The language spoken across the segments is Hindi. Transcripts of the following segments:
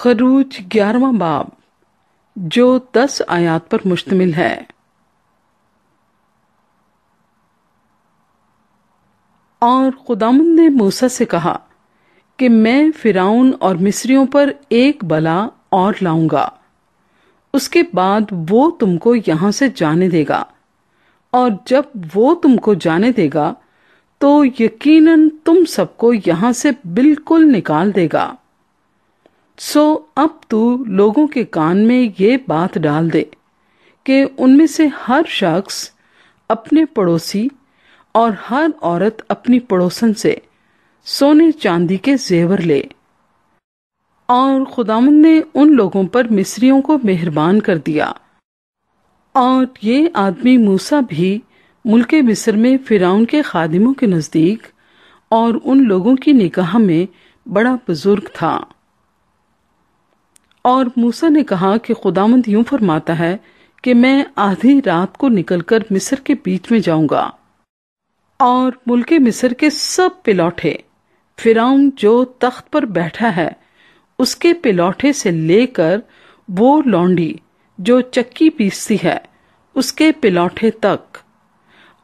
खरूज ग्यारहवा बाब जो दस आयात पर मुश्तमिल है और खुदाम ने मूसा से कहा कि मैं फिराउन और मिस्रियों पर एक बला और लाऊंगा उसके बाद वो तुमको यहां से जाने देगा और जब वो तुमको जाने देगा तो यकीनन तुम सबको यहां से बिल्कुल निकाल देगा सो अब तू लोगों के कान में ये बात डाल दे कि उनमें से हर शख्स अपने पड़ोसी और हर औरत अपनी पड़ोसन से सोने चांदी के जेवर ले और खुदामन ने उन लोगों पर मिस्रियों को मेहरबान कर दिया और ये आदमी मूसा भी मुल्क मिस्र में फिराउन के खादिमों के नज़दीक और उन लोगों की निगाह में बड़ा बुजुर्ग था और मूसा ने कहा कि खुदामंद यूं फरमाता है कि मैं आधी रात को निकलकर मिस्र के बीच में जाऊंगा और मुल्क मिस्र के सब पिलौठे फिराउन जो तख्त पर बैठा है उसके पिलौठे से लेकर वो लौंडी जो चक्की पीसती है उसके पिलौठे तक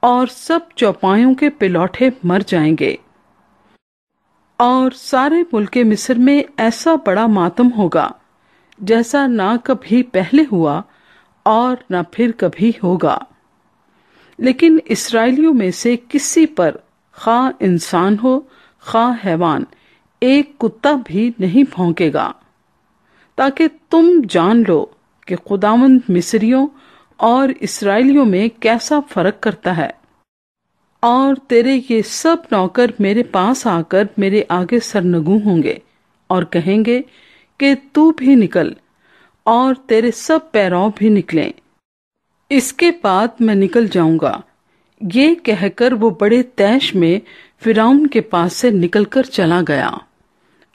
और सब चौपायों के पिलौठे मर जाएंगे और सारे मुल्क मिस्र में ऐसा बड़ा मातम होगा जैसा ना कभी पहले हुआ और ना फिर कभी होगा लेकिन इसराइलियों में से किसी पर खा इंसान हो खा हैवान एक कुत्ता भी नहीं फोंकेगा ताकि तुम जान लो कि खुदावंद मिस्रियों और इसराइलियों में कैसा फर्क करता है और तेरे ये सब नौकर मेरे पास आकर मेरे आगे सरनगू होंगे और कहेंगे कि तू भी निकल और तेरे सब पैरों भी निकलें इसके बाद मैं निकल जाऊंगा ये कहकर वो बड़े तैश में फिराउन के पास से निकलकर चला गया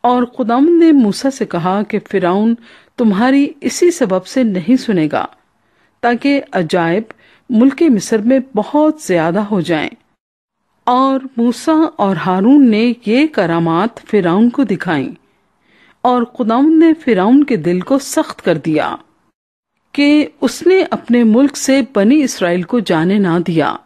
और खुदाम ने मूसा से कहा कि फिराउन तुम्हारी इसी सबब से नहीं सुनेगा ताकि अजायब मुल्क मिस्र में बहुत ज्यादा हो जाएं। और मूसा और हारून ने ये करामात फिराउन को दिखाई और खुदाउन ने फिराउन के दिल को सख्त कर दिया कि उसने अपने मुल्क से बनी इसराइल को जाने ना दिया